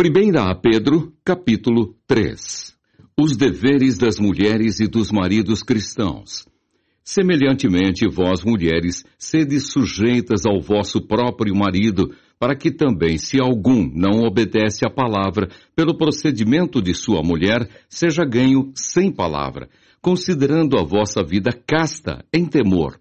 1 Pedro, capítulo 3 Os deveres das mulheres e dos maridos cristãos. Semelhantemente, vós, mulheres, sede sujeitas ao vosso próprio marido, para que também, se algum não obedece à palavra, pelo procedimento de sua mulher, seja ganho sem palavra, considerando a vossa vida casta, em temor.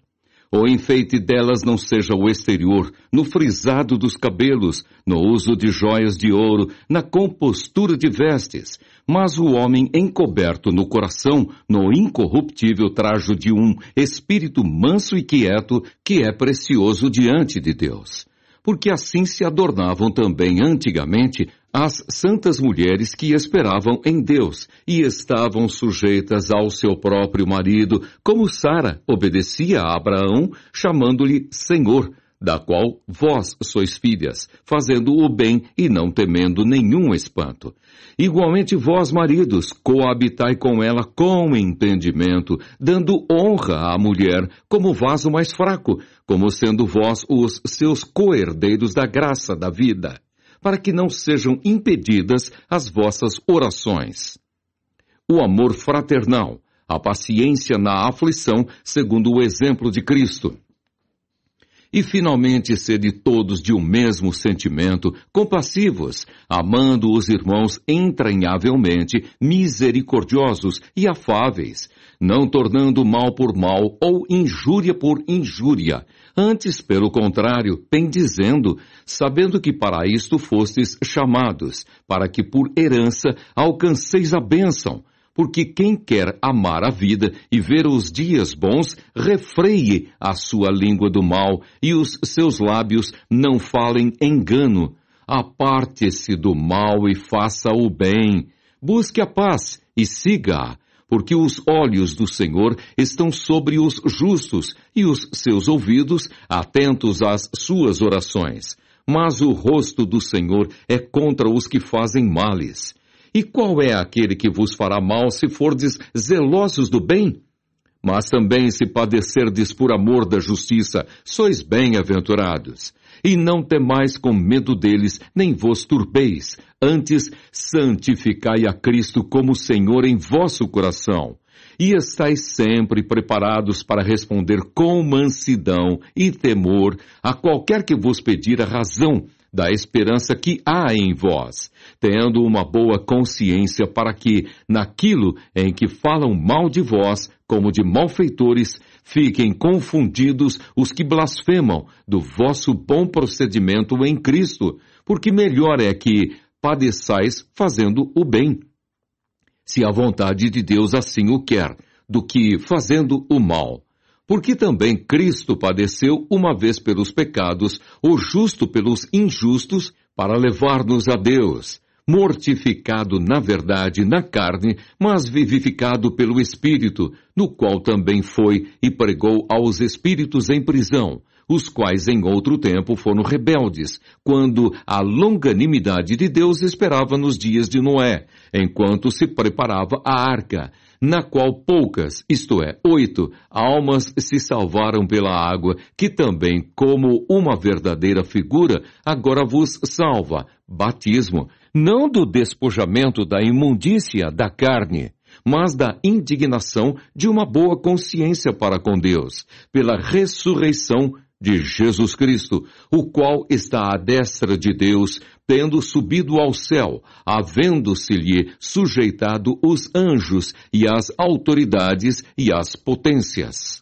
O enfeite delas não seja o exterior, no frisado dos cabelos, no uso de joias de ouro, na compostura de vestes, mas o homem encoberto no coração, no incorruptível trajo de um espírito manso e quieto, que é precioso diante de Deus. Porque assim se adornavam também antigamente as santas mulheres que esperavam em Deus e estavam sujeitas ao seu próprio marido, como Sara obedecia a Abraão, chamando-lhe Senhor, da qual vós sois filhas, fazendo o bem e não temendo nenhum espanto. Igualmente vós, maridos, coabitai com ela com entendimento, dando honra à mulher como vaso mais fraco, como sendo vós os seus coerdeiros da graça da vida para que não sejam impedidas as vossas orações. O amor fraternal, a paciência na aflição, segundo o exemplo de Cristo e finalmente sede todos de um mesmo sentimento, compassivos, amando os irmãos entranhavelmente, misericordiosos e afáveis, não tornando mal por mal ou injúria por injúria, antes, pelo contrário, bendizendo, sabendo que para isto fostes chamados, para que por herança alcanceis a bênção, porque quem quer amar a vida e ver os dias bons, refreie a sua língua do mal e os seus lábios não falem engano. Aparte-se do mal e faça o bem. Busque a paz e siga-a, porque os olhos do Senhor estão sobre os justos e os seus ouvidos atentos às suas orações. Mas o rosto do Senhor é contra os que fazem males e qual é aquele que vos fará mal se fordes zelosos do bem? Mas também se padecerdes por amor da justiça, sois bem-aventurados. E não temais com medo deles, nem vos turbeis. Antes, santificai a Cristo como Senhor em vosso coração. E estais sempre preparados para responder com mansidão e temor a qualquer que vos pedir a razão da esperança que há em vós, tendo uma boa consciência para que, naquilo em que falam mal de vós, como de malfeitores, fiquem confundidos os que blasfemam do vosso bom procedimento em Cristo, porque melhor é que padeçais fazendo o bem. Se a vontade de Deus assim o quer, do que fazendo o mal. Porque também Cristo padeceu uma vez pelos pecados, o justo pelos injustos, para levar-nos a Deus, mortificado na verdade na carne, mas vivificado pelo Espírito, no qual também foi e pregou aos espíritos em prisão, os quais em outro tempo foram rebeldes, quando a longanimidade de Deus esperava nos dias de Noé, enquanto se preparava a arca, na qual poucas, isto é, oito, almas se salvaram pela água, que também, como uma verdadeira figura, agora vos salva, batismo, não do despojamento da imundícia da carne, mas da indignação de uma boa consciência para com Deus, pela ressurreição de Jesus Cristo, o qual está à destra de Deus, tendo subido ao céu, havendo-se-lhe sujeitado os anjos e as autoridades e as potências.